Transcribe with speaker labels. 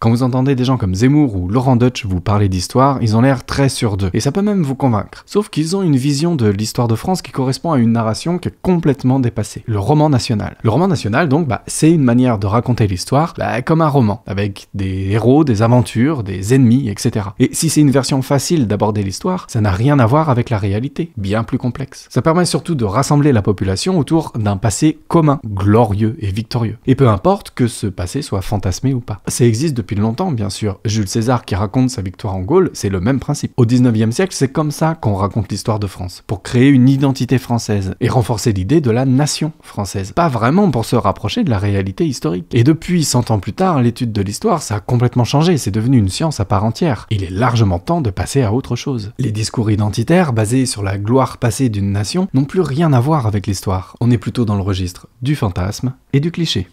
Speaker 1: Quand vous entendez des gens comme Zemmour ou Laurent Dutch vous parler d'histoire, ils ont l'air très sûrs d'eux, et ça peut même vous convaincre. Sauf qu'ils ont une vision de l'histoire de France qui correspond à une narration qui est complètement dépassée, le roman national. Le roman national, donc, bah, c'est une manière de raconter l'histoire bah, comme un roman, avec des héros, des aventures, des ennemis, etc. Et si c'est une version facile d'aborder l'histoire, ça n'a rien à voir avec la réalité, bien plus complexe. Ça permet surtout de rassembler la population autour d'un passé commun, glorieux et victorieux. Et peu importe que ce passé soit fantasmé ou pas. Ça existe depuis depuis longtemps, bien sûr. Jules César qui raconte sa victoire en Gaule, c'est le même principe. Au 19e siècle, c'est comme ça qu'on raconte l'histoire de France, pour créer une identité française et renforcer l'idée de la nation française. Pas vraiment pour se rapprocher de la réalité historique. Et depuis 100 ans plus tard, l'étude de l'histoire, ça a complètement changé, c'est devenu une science à part entière. Il est largement temps de passer à autre chose. Les discours identitaires, basés sur la gloire passée d'une nation, n'ont plus rien à voir avec l'histoire. On est plutôt dans le registre du fantasme et du cliché.